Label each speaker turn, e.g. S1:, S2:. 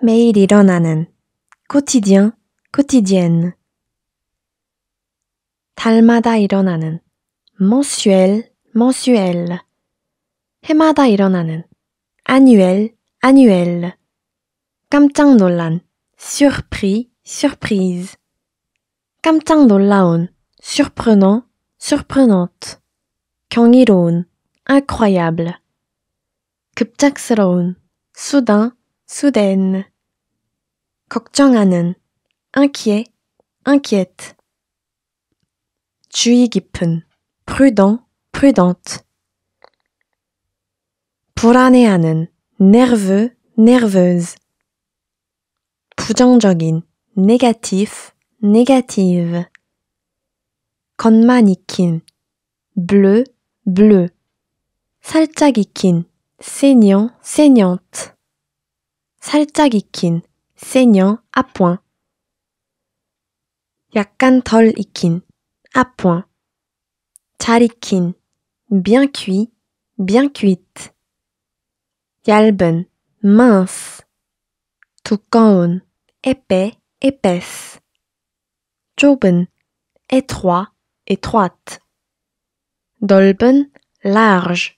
S1: 매일 일어나는 quotidien, quotidienne 달마다 일어나는 mensuel, mensuel 해마다 일어나는 annuel, annuel 깜짝 놀란 surpris, surprise 깜짝 놀라운 surprenant, surprenante 경이로운 incroyable 급작스러운 soudain, soudaine 걱정하는, inquiet, inquiète. 주의 깊은, prudent, prudente. 불안해하는, nerveux, nerveuse. 부정적인, négatif, négative. 겉만 익힌, bleu, bleu. 살짝 익힌, saignant, saignante. 살짝 익힌, saignant à point. 약간 덜 à point. bien cuit, bien cuite. Yalben mince. 두꺼운, épais, épaisse. joben, étroit, étroite. Dolben large.